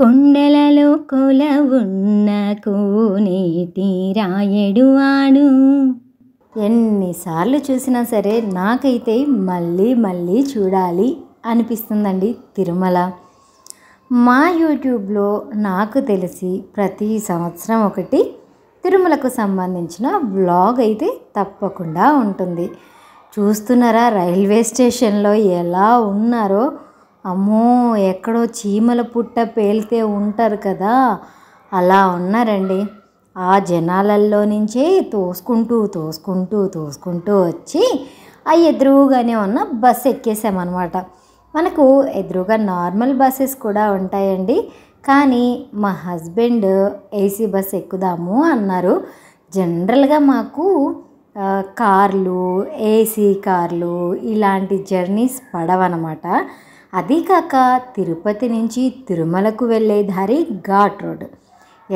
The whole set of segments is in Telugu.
కొండలలో కొల ఉన్న కోనేటి రాయడు వాడు ఎన్నిసార్లు చూసినా సరే నాకైతే మళ్ళీ మళ్ళీ చూడాలి అనిపిస్తుందండి తిరుమల మా యూట్యూబ్లో నాకు తెలిసి ప్రతి సంవత్సరం ఒకటి తిరుమలకు సంబంధించిన బ్లాగ్ అయితే తప్పకుండా ఉంటుంది చూస్తున్నారా రైల్వే స్టేషన్లో ఎలా ఉన్నారో అమ్మో ఎక్కడో చీమల పుట్ట పేలితే ఉంటారు కదా అలా ఉన్నారండి ఆ జనాలల్లో నుంచే తోసుకుంటూ తోసుకుంటూ తోసుకుంటూ వచ్చి ఆ ఎదురుగానే ఉన్న బస్ ఎక్కేసామన్నమాట మనకు ఎదురుగా నార్మల్ బస్సెస్ కూడా ఉంటాయండి కానీ మా హస్బెండ్ ఏసీ బస్ ఎక్కుదాము అన్నారు జనరల్గా మాకు కార్లు ఏసీ కార్లు ఇలాంటి జర్నీస్ పడవన్నమాట అదీకాక తిరుపతి నుంచి తిరుమలకు వెళ్ళే దారి ఘాట్ రోడ్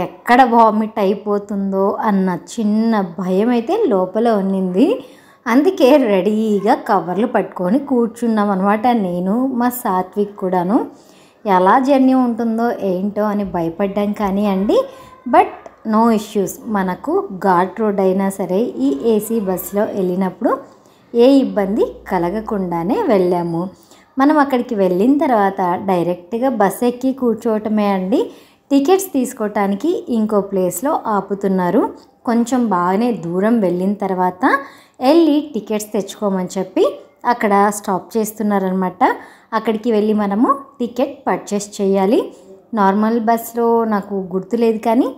ఎక్కడ వామిట్ అయిపోతుందో అన్న చిన్న భయం అయితే లోపల ఉన్నింది అందుకే రెడీగా కవర్లు పట్టుకొని కూర్చున్నాం అనమాట నేను మా సాత్విక్ కూడాను ఎలా జర్నీ ఉంటుందో ఏంటో అని భయపడ్డాం కానీ అండి బట్ నో ఇష్యూస్ మనకు ఘాట్ రోడ్ అయినా సరే ఈ ఏసీ బస్సులో వెళ్ళినప్పుడు ఏ ఇబ్బంది కలగకుండానే వెళ్ళాము మనం అక్కడికి వెళ్ళిన తర్వాత డైరెక్ట్గా బస్ ఎక్కి కూర్చోవటమే అండి టికెట్స్ తీసుకోవటానికి ఇంకో ప్లేస్లో ఆపుతున్నారు కొంచెం బాగానే దూరం వెళ్ళిన తర్వాత వెళ్ళి టికెట్స్ తెచ్చుకోమని చెప్పి అక్కడ స్టాప్ చేస్తున్నారనమాట అక్కడికి వెళ్ళి మనము టికెట్ పర్చేస్ చేయాలి నార్మల్ బస్లో నాకు గుర్తులేదు కానీ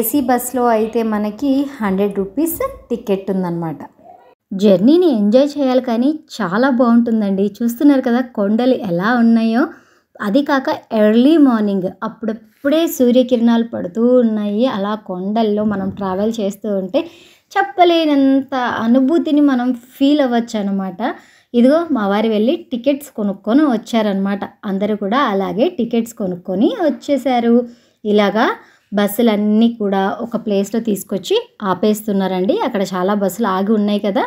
ఏసీ బస్లో అయితే మనకి హండ్రెడ్ రూపీస్ టికెట్ ఉందన్నమాట జర్నీని ఎంజాయ్ చేయాలి కానీ చాలా బాగుంటుందండి చూస్తున్నారు కదా కొండలు ఎలా ఉన్నాయో అది కాక ఎర్లీ మార్నింగ్ అప్పుడప్పుడే సూర్యకిరణాలు పడుతూ ఉన్నాయి అలా కొండల్లో మనం ట్రావెల్ చేస్తూ ఉంటే చెప్పలేనంత అనుభూతిని మనం ఫీల్ అవ్వచ్చు అనమాట ఇదిగో మా వారు వెళ్ళి టికెట్స్ కొనుక్కొని వచ్చారనమాట అందరూ కూడా అలాగే టికెట్స్ కొనుక్కొని వచ్చేసారు ఇలాగా బస్సులన్నీ కూడా ఒక ప్లేస్లో తీసుకొచ్చి ఆపేస్తున్నారండి అక్కడ చాలా బస్సులు ఆగి ఉన్నాయి కదా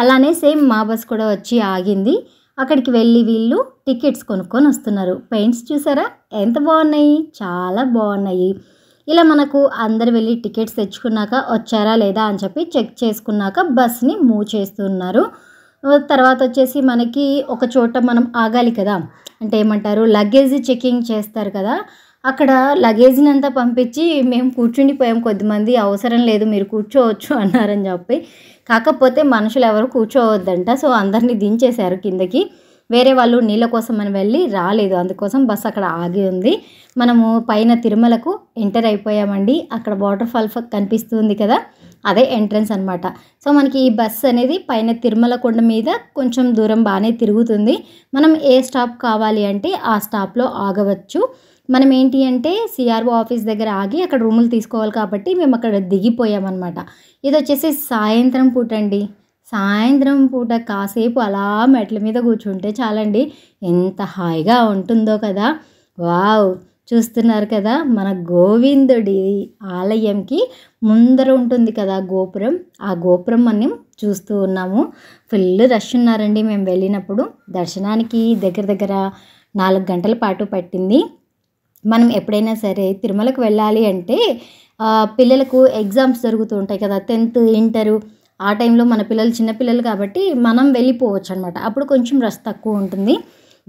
అలానే సేమ్ మా బస్సు కూడా వచ్చి ఆగింది అక్కడికి వెళ్ళి వీళ్ళు టికెట్స్ కొనుక్కొని వస్తున్నారు పెయింట్స్ చూసారా ఎంత బాగున్నాయి చాలా బాగున్నాయి ఇలా మనకు అందరు వెళ్ళి టికెట్స్ తెచ్చుకున్నాక వచ్చారా లేదా అని చెప్పి చెక్ చేసుకున్నాక బస్ని మూవ్ చేస్తున్నారు తర్వాత వచ్చేసి మనకి ఒక చోట మనం ఆగాలి కదా అంటే ఏమంటారు లగేజ్ చెకింగ్ చేస్తారు కదా అక్కడ లగేజీని అంతా పంపించి మేము కూర్చుండిపోయాం కొద్దిమంది అవసరం లేదు మీరు కూర్చోవచ్చు అన్నారని చెప్పి కాకపోతే మనుషులు ఎవరు కూర్చోవద్దంట సో అందరినీ దించేశారు కిందకి వేరే వాళ్ళు నీళ్ళ కోసం అని వెళ్ళి రాలేదు అందుకోసం బస్ అక్కడ ఆగి ఉంది మనము పైన తిరుమలకు ఎంటర్ అయిపోయామండి అక్కడ వాటర్ ఫాల్ కనిపిస్తుంది కదా అదే ఎంట్రన్స్ అనమాట సో మనకి ఈ బస్ అనేది పైన తిరుమల కొండ మీద కొంచెం దూరం బాగానే తిరుగుతుంది మనం ఏ స్టాప్ కావాలి అంటే ఆ స్టాప్లో ఆగవచ్చు మనం ఏంటి అంటే సిఆర్ఓ ఆఫీస్ దగ్గర ఆగి అక్కడ రూములు తీసుకోవాలి కాబట్టి మేము అక్కడ దిగిపోయామన్నమాట ఇది వచ్చేసి సాయంత్రం పూట అండి సాయంత్రం పూట కాసేపు అలా మెట్ల మీద కూర్చుంటే చాలండి ఎంత హాయిగా ఉంటుందో కదా వావ్ చూస్తున్నారు కదా మన గోవిందుడి ఆలయంకి ముందర ఉంటుంది కదా గోపురం ఆ గోపురం మనం చూస్తూ ఉన్నాము ఫుల్ రష్ ఉన్నారండి మేము వెళ్ళినప్పుడు దర్శనానికి దగ్గర దగ్గర నాలుగు గంటల పాటు పట్టింది మనం ఎప్పుడైనా సరే తిరుమలకు వెళ్ళాలి అంటే పిల్లలకు ఎగ్జామ్స్ జరుగుతూ ఉంటాయి కదా టెన్త్ ఇంటరు ఆ టైంలో మన పిల్లలు చిన్నపిల్లలు కాబట్టి మనం వెళ్ళిపోవచ్చు అనమాట అప్పుడు కొంచెం రష్ తక్కువ ఉంటుంది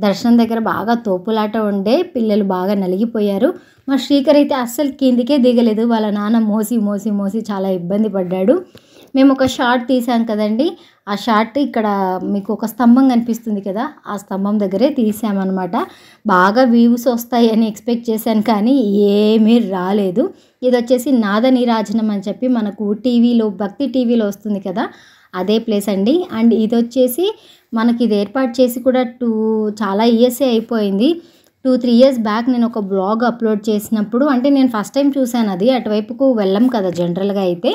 దర్శనం దగ్గర బాగా తోపులాట ఉండే పిల్లలు బాగా నలిగిపోయారు మా శ్రీకర్ అయితే అస్సలు కిందికే దిగలేదు వాళ్ళ నాన్న మోసి మోసి మోసి చాలా ఇబ్బంది పడ్డాడు మేము ఒక షార్ట్ తీసాం కదండి ఆ షార్ట్ ఇక్కడ మీకు ఒక స్తంభం కనిపిస్తుంది కదా ఆ స్తంభం దగ్గరే తీసామన్నమాట బాగా వ్యూస్ వస్తాయి అని ఎక్స్పెక్ట్ చేశాను కానీ ఏమీ రాలేదు ఇది వచ్చేసి నాద నీరాజనం అని చెప్పి మనకు టీవీలో భక్తి టీవీలో వస్తుంది కదా అదే ప్లేస్ అండి అండ్ ఇది వచ్చేసి మనకి ఇది ఏర్పాటు చేసి కూడా టూ చాలా ఇయర్సే అయిపోయింది టూ త్రీ ఇయర్స్ బ్యాక్ నేను ఒక బ్లాగ్ అప్లోడ్ చేసినప్పుడు అంటే నేను ఫస్ట్ టైం చూశాను అది అటువైపుకు వెళ్ళం కదా జనరల్గా అయితే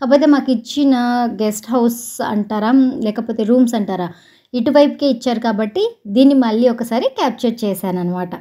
కాకపోతే మాకు ఇచ్చిన గెస్ట్ హౌస్ అంటారా లేకపోతే రూమ్స్ అంటారా ఇటువైపుకే ఇచ్చారు కాబట్టి దీన్ని మళ్ళీ ఒకసారి క్యాప్చర్ చేశాను అనమాట